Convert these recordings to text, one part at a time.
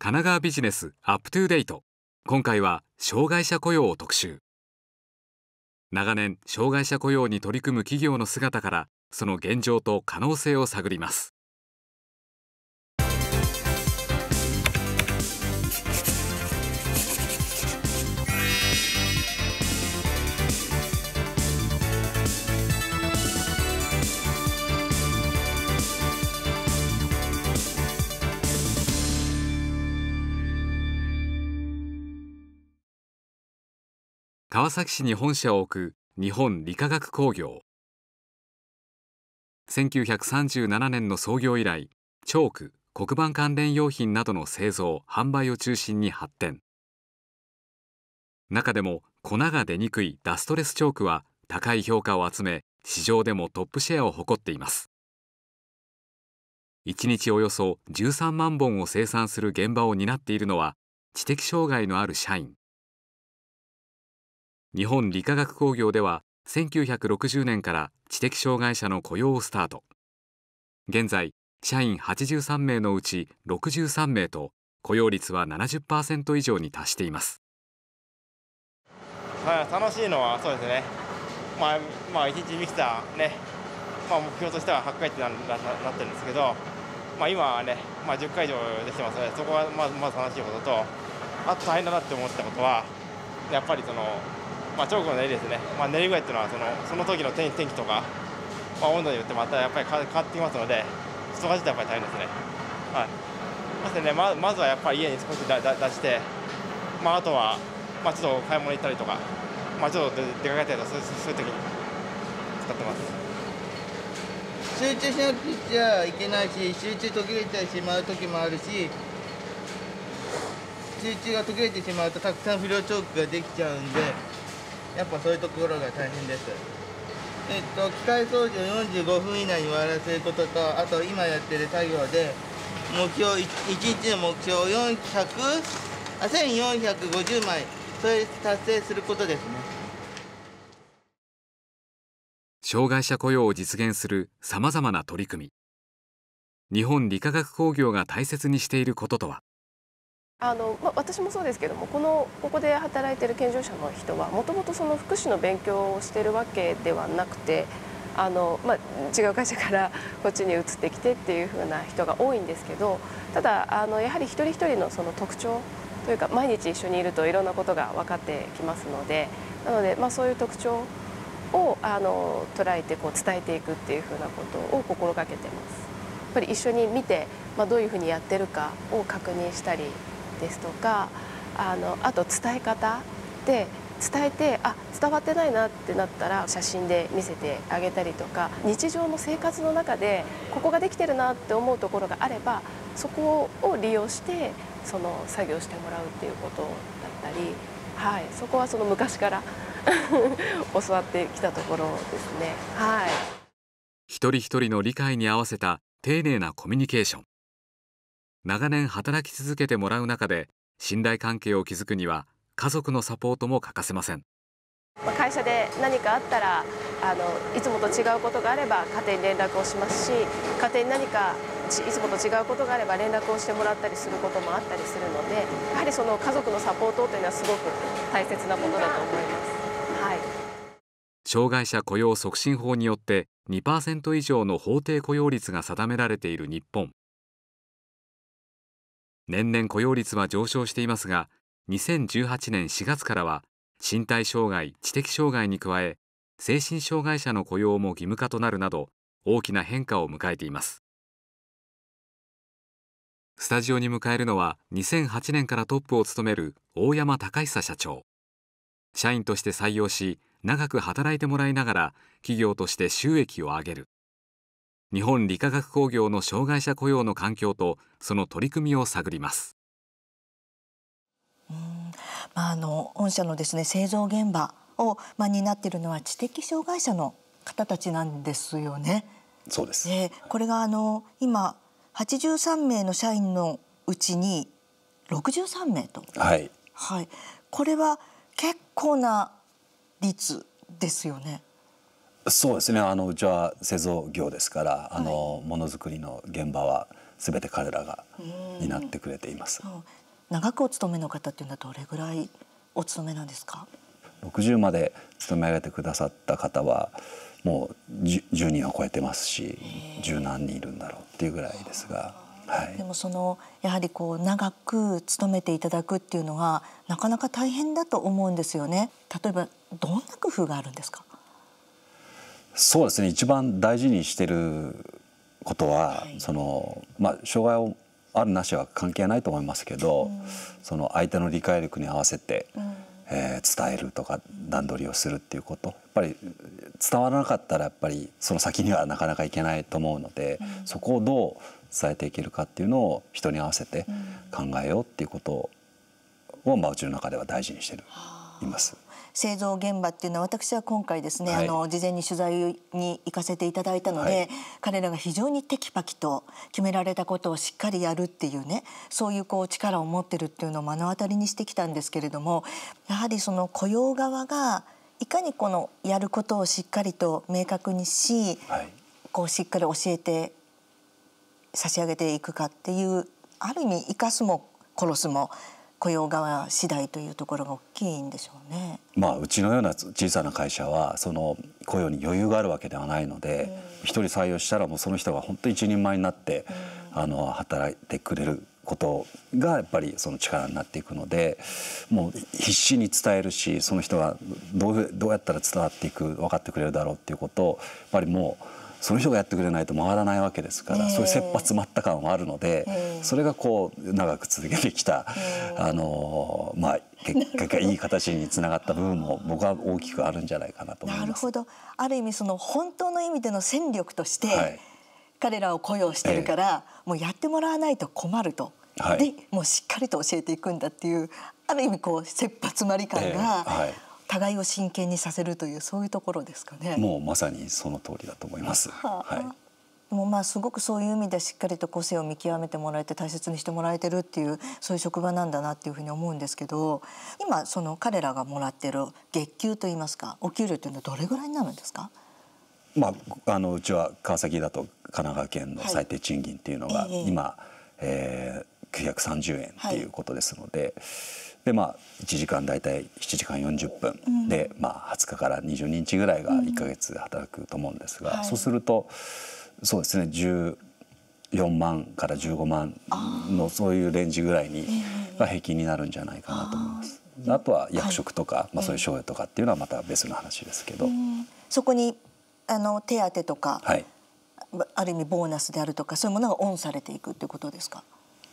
神奈川ビジネスアップトゥデイト今回は障害者雇用を特集長年障害者雇用に取り組む企業の姿からその現状と可能性を探ります川崎市に本社を置く日本理化学工業1937年の創業以来チョーク黒板関連用品などの製造販売を中心に発展中でも粉が出にくいダストレスチョークは高い評価を集め市場でもトップシェアを誇っています1日およそ13万本を生産する現場を担っているのは知的障害のある社員日本理化学工業では1960年から知的障害者の雇用をスタート現在社員83名のうち63名と雇用率は70%以上に達しています、はい、楽しいのはそうですねまあ、まあ、日ミキサーね、まあ、目標としては8回ってなってるんですけど、まあ、今はね、まあ、10回以上できてますのでそこはまずまあ、楽しいこととあと大変だなって思ってたことはやっぱりそのまあ、チョークの練りですね、まあ、練り具合っていうのはそのその時の天気とか、まあ、温度によってまたやっぱり変わってきますので忙がいとやっぱり大変ですね。はいまずね、ままずはやっぱり家に少し出して、まあ、あとは、まあ、ちょっと買い物行ったりとか、まあ、ちょっと出かけたりとかそうそういう時に使ってます。集中しなくちゃいけないし集中途切れてしまう時もあるし集中が途切れてしまうとたくさん不良チョークができちゃうんで。やっぱそういうところが大変です。えっと、機械掃除を45分以内に終わらせることと、あと今やってる作業で、目標、1日の目標400、あ、1450枚、それ達成することですね。障害者雇用を実現するさまざまな取り組み。日本理化学工業が大切にしていることとは。あのまあ、私もそうですけどもこのここで働いてる健常者の人はもともと福祉の勉強をしているわけではなくてあの、まあ、違う会社から こっちに移ってきてっていう風な人が多いんですけどただあのやはり一人一人のその特徴というか毎日一緒にいるといろんなことが分かってきますのでなので、まあ、そういう特徴をあの捉えてこう伝えていくっていう風なことを心がけてます。やっぱり一緒に見て、まあ、どういうふうにやってるかを確認したりですとかあのあと伝え方で伝えてあ伝わってないなってなったら写真で見せてあげたりとか日常の生活の中でここができてるなって思うところがあればそこを利用してその作業してもらうっていうことだったり、はい、そこはその昔から 教わってきたところですね。はい、一人一人の理解に合わせた丁寧なコミュニケーション長年働き続けてもらう中で信頼関係を築くには家族のサポートも欠かせません会社で何かあったらあのいつもと違うことがあれば家庭に連絡をしますし家庭に何かいつもと違うことがあれば連絡をしてもらったりすることもあったりするのでやはりその家族のサポートというのはすごく大切なことだと思います。はい、障害者雇用促進法によって2%以上の法定雇用率が定められている日本年々雇用率は上昇していますが2018年4月からは身体障害知的障害に加え精神障害者の雇用も義務化となるなど大きな変化を迎えていますスタジオに迎えるのは2008年からトップを務める大山隆久社長社員として採用し長く働いてもらいながら企業として収益を上げる日本理化学工業の障害者雇用の環境とその取り組みを探ります。まあ、あの御社のですね製造現場を、まあ、担っているのは知的障害者の方たちなんですよね。そうです、えー、これがあの今83名の社員のうちに63名と、はいはい、これは結構な率ですよね。そうですねあのうちは製造業ですから、はい、あのものづくりの現場は全て彼らが担ってくれています。長くお勤めの方っていうのはどれぐらいお勤めなんですか60まで勤め上げてくださった方はもう 10, 10人は超えてますし十何人いるんだろうっていうぐらいですが、はい、でもそのやはりこう長く勤めていただくっていうのはなかなか大変だと思うんですよね。例えばどんな工夫があるんですかそうですね一番大事にしてることは、はい、そのまあ、障害をあるなしは関係ないと思いますけど、うん、その相手の理解力に合わせて、うん、えー、伝えるとか段取りをするっていうことやっぱり伝わらなかったらやっぱりその先にはなかなかいけないと思うので、うん、そこをどう伝えていけるかっていうのを人に合わせて考えようっていうことを、まあ、うちの中では大事にしてるいます。製造現場っていうのは私は今回ですね、はい、あの事前に取材に行かせていただいたので、はい、彼らが非常にテキパキと決められたことをしっかりやるっていうねそういうこう力を持ってるっていうのを目の当たりにしてきたんですけれどもやはりその雇用側がいかにこのやることをしっかりと明確にし、はい、こうしっかり教えて差し上げていくかっていうある意味生かすも殺すも雇用側次第というところが大きいんでしょうね。まあうちのような小さな会社はその雇用に余裕があるわけではないので、一、人採用したらもうその人が本当一人前になって、あの働いてくれることがやっぱりその力になっていくのでもう必死に伝えるしその人がどうどうやったら伝わっていく分かってくれるだろうっていうことをやっぱりもうその人がやってくれないと回らないわけですから、そういう切羽詰まった感はあるので、それがこう長く続けてきた、あのまあ結果がいい形につながった部分も僕は大きくあるんじゃないかなと思います。なるほどある意味その本当の意味での戦力として、彼らを雇用してるから、ええ、もうやってもらわないと困ると、はい、でもうしっかりと教えていくんだっていうある意味こう切羽詰まり感が、えはい互いを真剣にさせるというそういうところですかね。もうまさにその通りだと思います。はい。でもまあすごくそういう意味でしっかりと個性を見極めてもらえて大切にしてもらえてるっていうそういう職場なんだなっていうふうに思うんですけど今その彼らがもらってる月給といいますかお給料というのはどれぐらいになるんですかまあ、あのうちは川崎だと神奈川県の最低賃金っていうのが今、はい、えー、930円っていうことですので、はいでまあ1時間大体7時間40分で、うん、まあ、20日から20日ぐらいが1か月働くと思うんですが、うんはい、そうするとそうですね14万から15万のそういうレンジぐらいにが平均になるんじゃないかなと思います。あとは役職とか、はい、まあ、そういう賞与とかっていうのはまた別の話ですけど。うん、そこにあの手当とか、はい、ある意味ボーナスであるとかそういうものがオンされていくっていうことですか。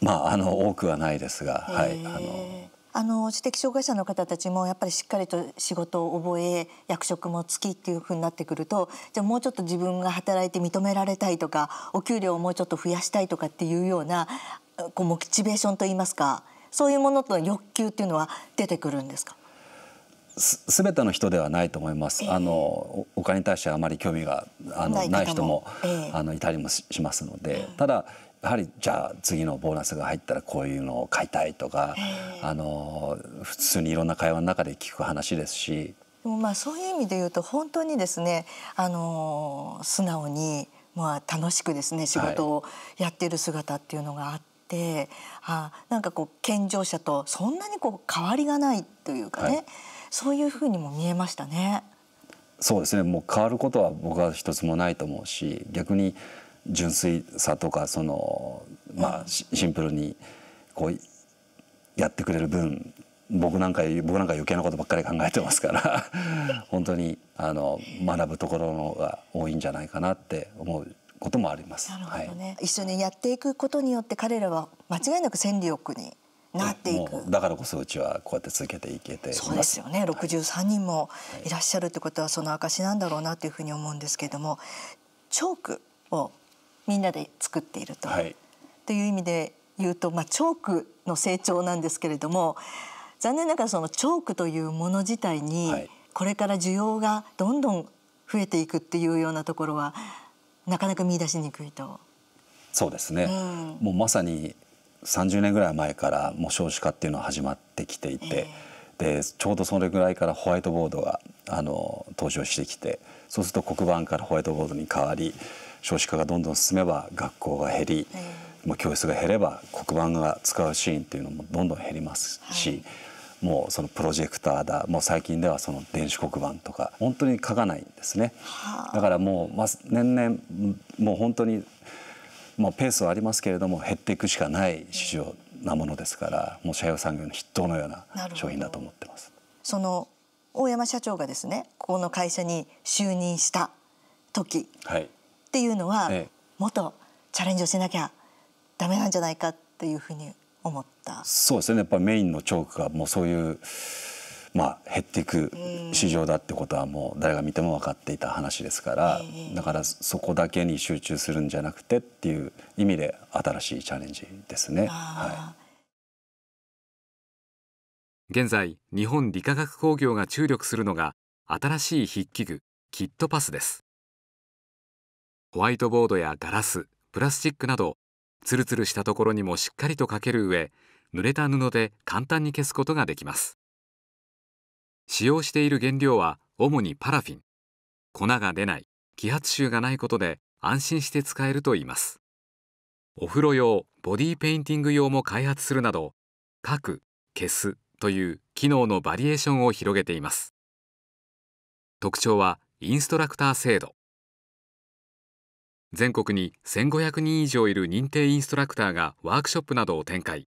まああの多くはないですが、はいあのあの知的障害者の方たちもやっぱりしっかりと仕事を覚え役職も付きっていうふうになってくるとじゃあもうちょっと自分が働いて認められたいとかお給料をもうちょっと増やしたいとかっていうようなこうモチベーションといいますかそういうものとの欲求っていうのは出てくるんですかすべての人ではないと思います、えー、あのお金に対してあまり興味があのない人も、えー、あのいたりもしますので、ただやはりじゃあ次のボーナスが入ったらこういうのを買いたいとかあの普通にいろんな会話の中で聞く話ですし。でもまあそういう意味で言うと本当にですねあの素直にまあ楽しくですね仕事をやってる姿っていうのがあって、はい、あなんかこう健常者とそんなにこう変わりがないというかね、はい、そういうふうにも見えましたね。そうですねもう変わることは僕は一つもないと思うし逆に純粋さとかその、まあ、シンプルにこうやってくれる分僕なんか僕なんか余計なことばっかり考えてますから 本当にあの学ぶところのが多いんじゃないかなって思うこともあります。なるほどね、はい、一緒にやっていくことによって彼らは間違いなく戦力になっていくだからこそうちはこうやって続けていけてそうですよね六十三人もいらっしゃるってことはその証なんだろうなというふうに思うんですけれどもチョークをみんなで作っていると。はい、という意味で言うと、まあ、チョークの成長なんですけれども残念ながらそのチョークというもの自体に、はい、これから需要がどんどん増えていくっていうようなところはなかなか見出しにくいと。そうですね、うん、もうまさに30年ぐらい前からもう少子化っていうのは始まってきていて、えー、でちょうどそれぐらいからホワイトボードがあの登場してきてそうすると黒板からホワイトボードに変わり少子化がどんどん進めば学校が減り、まあ、教室が減れば黒板が使うシーンっていうのもどんどん減りますし、はいもうそのプロジェクターだもう最近ではその電子黒板とか本当に書かないんですね、はあ、だからもう、まあ、年々もう本当に、まあ、ペースはありますけれども減っていくしかない市場なものですからもう社用産業の筆頭のような商品だと思ってますその大山社長がですねここの会社に就任した時、はい、っていうのは、ええ、もっとチャレンジをしなきゃダメなんじゃないかというふうに思ったそうですねやっぱメインのチョークがもうそういう、まあ、減っていく市場だってことはもう誰が見ても分かっていた話ですから、え、だからそこだけに集中するんじゃなくてっていう意味で新しいチャレンジですね。はい現在日本理化学工業が注力するのが新しい筆記具キットパスですホワイトボードやガラスプラスチックなどツルツルしたところにもしっかりとかける上濡れた布で簡単に消すことができます使用している原料は主にパラフィン粉が出ない揮発臭がないことで安心して使えるといいますお風呂用ボディペインティング用も開発するなど書く消すという機能のバリエーションを広げています特徴はインストラクター制度全国に1500人以上いる認定インストラクターがワークショップなどを展開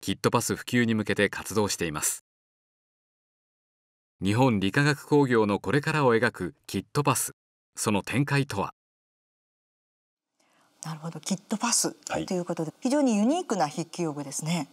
キットパス普及に向けて活動しています日本理化学工業のこれからを描くキットパスその展開とはなるほどキットパスということで、はい、非常にユニークな筆記用具ですね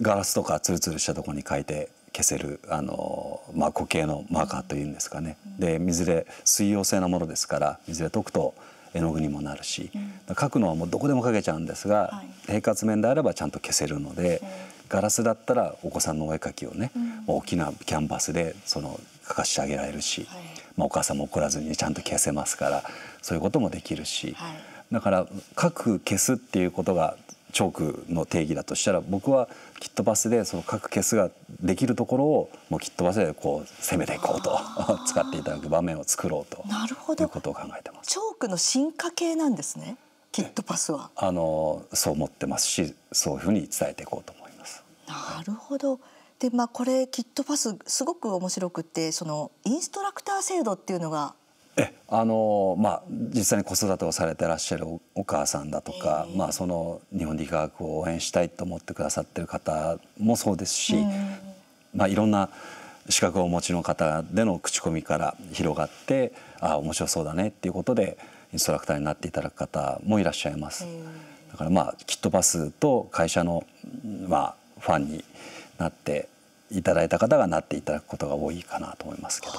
ガラスとかツルツルしたところに書いて消せるあの、まあ、固形のマーカーというんですかね、うん、で水で水溶性なものですから水で溶くと絵の具にもなるし、うん、描くのはもうどこでも描けちゃうんですが、はい、平滑面であればちゃんと消せるので、ガラスだったらお子さんのお絵描きをね、うん、大きなキャンバスでその描かしてあげられるし、はい、まあ、お母さんも怒らずにちゃんと消せますからそういうこともできるし、はい、だから描く消すっていうことがチョークの定義だとしたら僕はキットパスでその各ケースができるところをもうキットパスでこう攻めていこうと使っていただく場面を作ろうとなるほどいうことを考えてます。チョークの進化系なんですねキットパスはあのそう思ってますしそういうふうに伝えていこうと思います。なるほど、でまあこれキットパスすごく面白くてそのインストラクター制度っていうのがあのまあ、実際に子育てをされてらっしゃるお母さんだとか、まあ、その日本理科学を応援したいと思ってくださってる方もそうですし、まあ、いろんな資格をお持ちの方での口コミから広がってああ面白そうだねっていうことでインストラクターになっていただく方もいらっしゃいます。だからまあキットパスと会社の、まあ、ファンになっていただいた方がなっていただくことが多いかなと思いますけど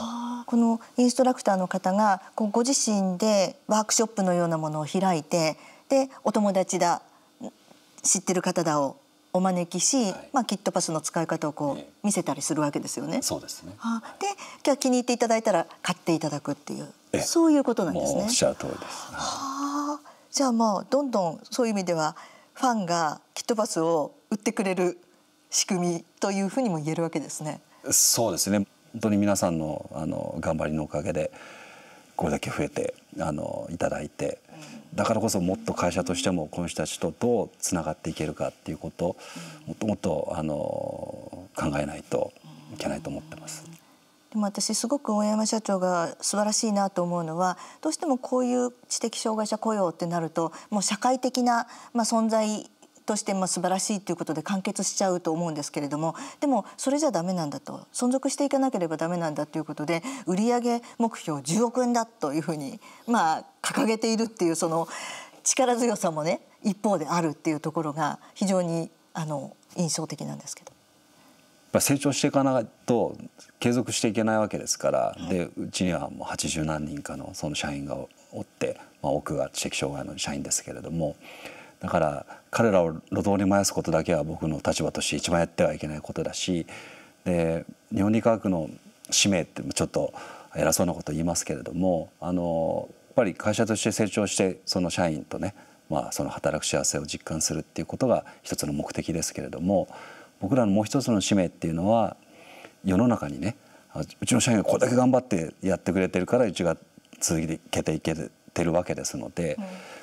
このインストラクターの方がご自身でワークショップのようなものを開いてでお友達だ知ってる方だをお招きし、はい、まあ、キットパスの使い方をこう見せたりするわけですよね。そうですねあで今日気に入っていただいたら買っていただくっていうそういうことなんですね。おっしゃる通りです、はあ、じゃあもうどんどんそういう意味ではファンがキットパスを売ってくれる仕組みというふうにも言えるわけですね。そうですね本当に皆さんのあの頑張りのおかげでこれだけ増えてあのいただいてだからこそもっと会社としてもこの人たちとどうつながっていけるかっていうことをもっともっとあの考えないといけないと思ってます。でも私すごく大山社長が素晴らしいなと思うのはどうしてもこういう知的障害者雇用ってなるともう社会的な、まあ、存在としても素晴らしいということで完結しちゃうと思うんですけれどもでもそれじゃダメなんだと存続していかなければダメなんだということで売上目標10億円だというふうにまあ掲げているっていうその力強さもね一方であるっていうところが非常にあの印象的なんですけど。成長していかないと継続していけないわけですから、はい、でうちにはもう80何人かのその社員がおって、まあ、多くが知的障害の社員ですけれどもだから彼らを路頭にやすことだけは僕の立場として一番やってはいけないことだしで日本理科学の使命ってちょっと偉そうなこと言いますけれどもあのやっぱり会社として成長してその社員とね、まあ、その働く幸せを実感するっていうことが一つの目的ですけれども僕らのもう一つの使命っていうのは世の中にねうちの社員がこれだけ頑張ってやってくれてるからうちが続けていけるってるわけですので、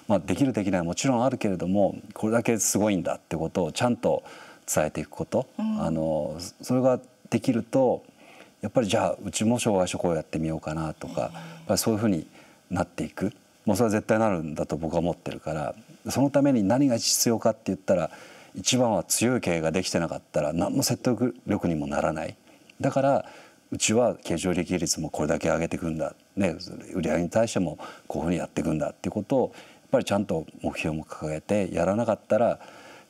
まあ、できるできないもちろんあるけれどもこれだけすごいんだってことをちゃんと伝えていくこと、あのそれができるとやっぱりじゃあうちも障害者こうやってみようかなとか、うん、そういうふうになっていくもうそれは絶対なるんだと僕は思ってるからそのために何が必要かって言ったら一番は強い経営ができてなかったら何の説得力にもならないだからうちは経常利益率もこれだけ上げていくんだ、ね、売上に対してもこういうふうにやっていくんだっていうことをやっぱりちゃんと目標も掲げてやらなかったらや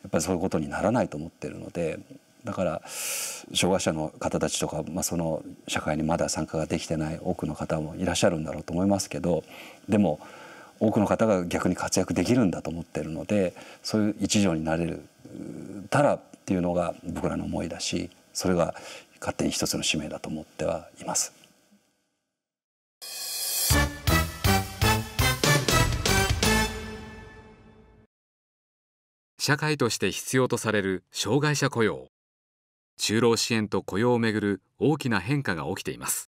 っぱりそういうことにならないと思ってるのでだから障害者の方たちとか、まあ、その社会にまだ参加ができてない多くの方もいらっしゃるんだろうと思いますけどでも多くの方が逆に活躍できるんだと思ってるのでそういう一助になれるたらっていうのが僕らの思いだしそれが勝手に一つの使命だと思ってはいます。社会として必要とされる障害者雇用就労支援と雇用をめぐる大きな変化が起きています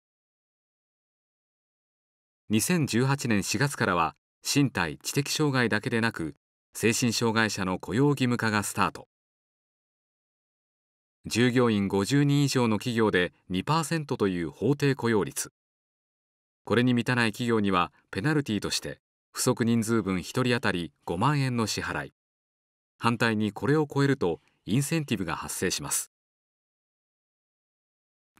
2018年4月からは身体・知的障害だけでなく精神障害者の雇用義務化がスタート従業員50人以上の企業で2%という法定雇用率これに満たない企業にはペナルティーとして不足人数分1人当たり5万円の支払い反対にこれを超えるとインセンティブが発生します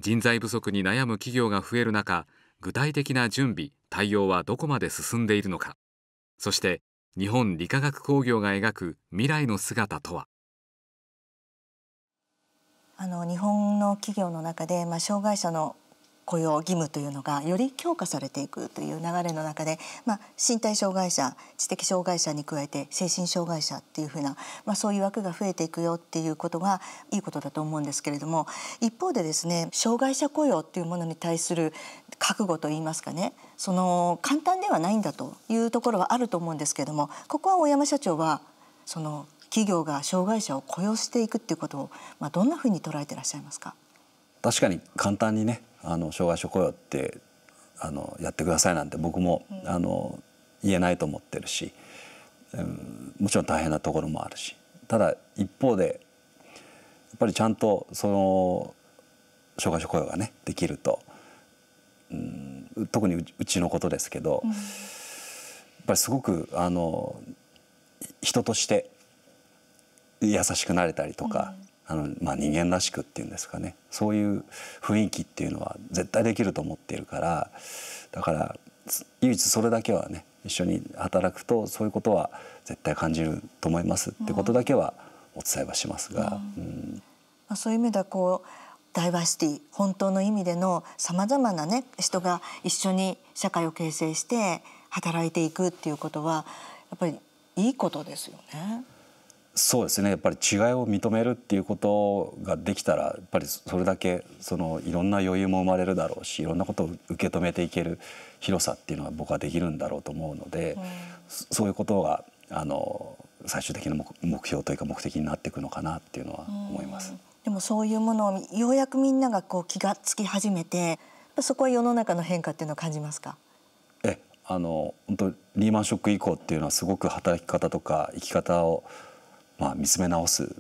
人材不足に悩む企業が増える中具体的な準備対応はどこまで進んでいるのかそして日本理化学工業が描く未来の姿とはあの日本の企業の中で、まあ、障害者の雇用義務というのがより強化されていくという流れの中で、まあ、身体障害者知的障害者に加えて精神障害者っていうふうな、まあ、そういう枠が増えていくよっていうことがいいことだと思うんですけれども一方でですね障害者雇用っていうものに対する覚悟といいますかねその簡単ではないんだというところはあると思うんですけれどもここは大山社長はその企業が障害者を雇用していくっていうことを、まあ、どんなふうに捉えていらっしゃいますか確かに簡単にねあの障害者雇用ってあのやってくださいなんて僕も、うん、あの言えないと思ってるし、うん、もちろん大変なところもあるしただ一方でやっぱりちゃんとその障害者雇用がねできると、うん、特にうちのことですけど、うん、やっぱりすごくあの人として優しくなれたりとか、あのまあ、人間らしくっていうんですかねそういう雰囲気っていうのは絶対できると思っているからだから唯一それだけはね一緒に働くとそういうことは絶対感じると思いますってことだけはお伝えはしますが、うんうん、まあ、そういう意味ではこうダイバーシティ本当の意味でのさまざまな、ね、人が一緒に社会を形成して働いていくっていうことはやっぱりいいことですよね。そうですねやっぱり違いを認めるっていうことができたらやっぱりそれだけそのいろんな余裕も生まれるだろうしいろんなことを受け止めていける広さっていうのは僕はできるんだろうと思うので、うん、そういうことがあの最終的な目標というか目的になっていくのかなっていうのは思います。うん、でもそういうものをようやくみんながこう気がつき始めてそこは世の中の変化っていうのを感じますかえあの本当リーマンショック以降っていうのはすごく働き方とか生き方をまあ、見つめ直す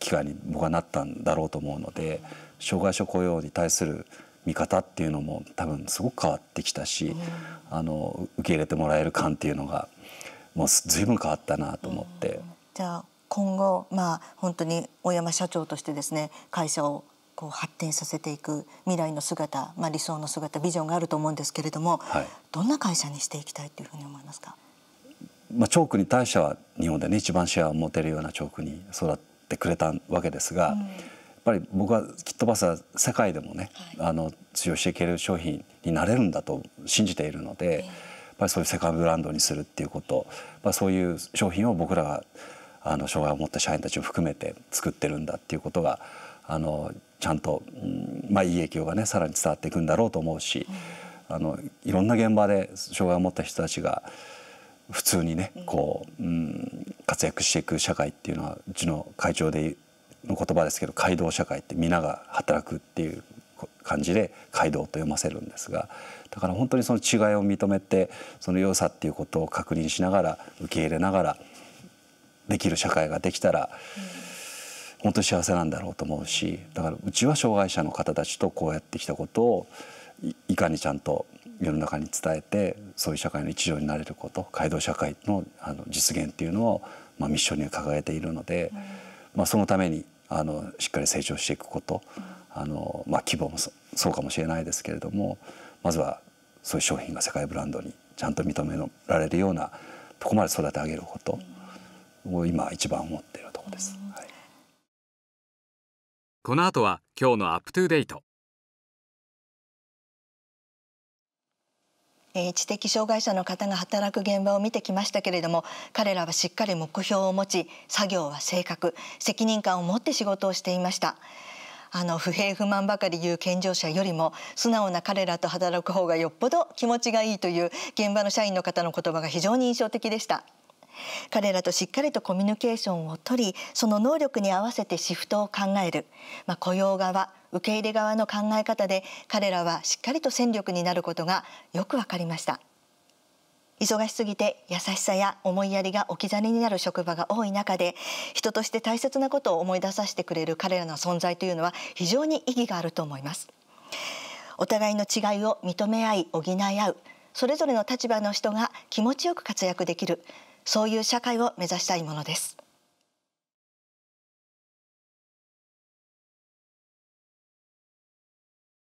機会に僕はなったんだろうと思うので障害者雇用に対する見方っていうのも多分すごく変わってきたし、あの受け入れてもらえる感っていうのがもう随分変わったなと思って。じゃあ今後、まあ、本当に大山社長としてですね会社をこう発展させていく未来の姿、まあ、理想の姿ビジョンがあると思うんですけれども、はい、どんな会社にしていきたいというふうに思いますかまあ、チョークに対しては日本でね一番シェアを持てるようなチョークに育ってくれたわけですが、うん、やっぱり僕はきっとバスは世界でもね、はい、あの通用していける商品になれるんだと信じているので、やっぱりそういう世界ブランドにするっていうこと、まあ、そういう商品を僕らがあの障害を持った社員たちを含めて作ってるんだっていうことがあのちゃんと、まあ、いい影響がねさらに伝わっていくんだろうと思うし、うん、あのいろんな現場で障害を持った人たちが、うん普通にねこう、うん、活躍していく社会っていうのはうちの会長での言葉ですけど街道社会って皆が働くっていう感じで街道と読ませるんですがだから本当にその違いを認めてその良さっていうことを確認しながら受け入れながらできる社会ができたら、本当に幸せなんだろうと思うしだからうちは障害者の方たちとこうやってきたことをいかにちゃんと世の中に伝えてそういう社会の一助になれること街道社会のあの実現っていうのを、まあ、ミッションに掲げているので、まあ、そのためにあのしっかり成長していくこと、あのまあ、規模もそうかもしれないですけれどもまずはそういう商品が世界ブランドにちゃんと認められるようなとこまで育て上げることを今一番思っているところです。はい、この後は今日のアップトゥーデートえー、知的障害者の方が働く現場を見てきましたけれども彼らはしっかり目標を持ち作業は正確責任感を持って仕事をしていました。あの不平不満ばかり言う健常者よりも素直な彼らと働く方がよっぽど気持ちがいいという現場の社員の方の言葉が非常に印象的でした。彼らとしっかりとコミュニケーションをとりその能力に合わせてシフトを考える、まあ、雇用側受け入れ側の考え方で彼らはしっかりと戦力になることがよく分かりました忙しすぎて優しさや思いやりが置き去りになる職場が多い中で人として大切なことを思い出させてくれる彼らの存在というのは非常に意義があると思いますお互いの違いを認め合い補い合うそれぞれの立場の人が気持ちよく活躍できるそういう社会を目指したいものです